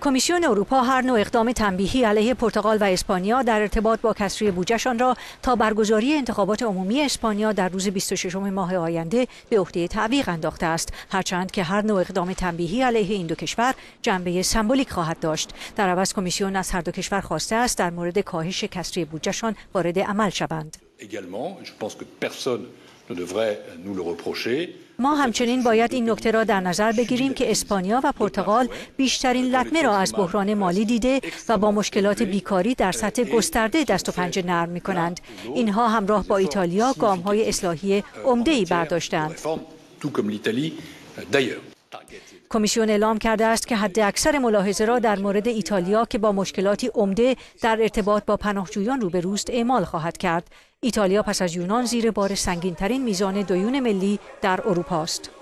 کمیسیون اروپا هر نوع اقدام تنبیهی علیه پرتغال و اسپانیا در ارتباط با کسری بودجهشان را تا برگزاری انتخابات عمومی اسپانیا در روز 26 ماه آینده به عهده تعویق انداخته است هرچند که هر نوع اقدام تنبیهی علیه این دو کشور جنبه سمبولیک خواهد داشت در عوض کمیسیون از هر دو کشور خواسته است در مورد کاهش کسری بودجهشان وارد عمل شوند ne ما همچنین باید این نکته را در نظر بگیریم که اسپانیا و پرتغال بیشترین لطمه را از بحران مالی دیده و با مشکلات بیکاری در سطح گسترده دست و پنجه نرم می کنند. اینها همراه با ایتالیا گام های اصلاحی عمده ای برداشتند. کمیسیون اعلام کرده است که حد اکثر ملاحظه را در مورد ایتالیا که با مشکلاتی عمده در ارتباط با پناهجویان روبروست اعمال خواهد کرد. ایتالیا پس از یونان زیر بار سنگین ترین میزان دویون ملی در اروپا است.